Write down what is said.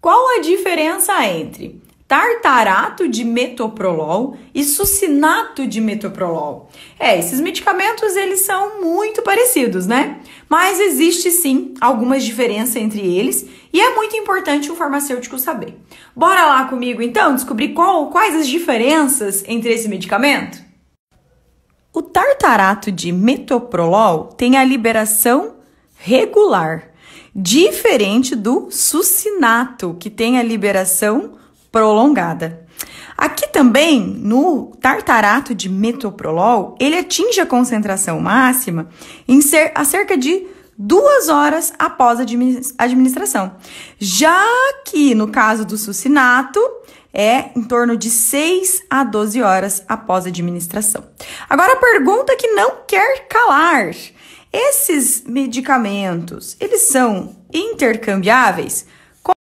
Qual a diferença entre tartarato de metoprolol e sucinato de metoprolol. É, esses medicamentos eles são muito parecidos, né? Mas existe sim algumas diferenças entre eles e é muito importante o farmacêutico saber. Bora lá comigo então descobrir qual, quais as diferenças entre esse medicamento? O tartarato de metoprolol tem a liberação regular diferente do succinato, que tem a liberação prolongada. Aqui também, no tartarato de metoprolol, ele atinge a concentração máxima em ser a cerca de duas horas após a administração. Já que no caso do succinato, é em torno de 6 a 12 horas após a administração. Agora, a pergunta que não quer calar esses medicamentos, eles são intercambiáveis?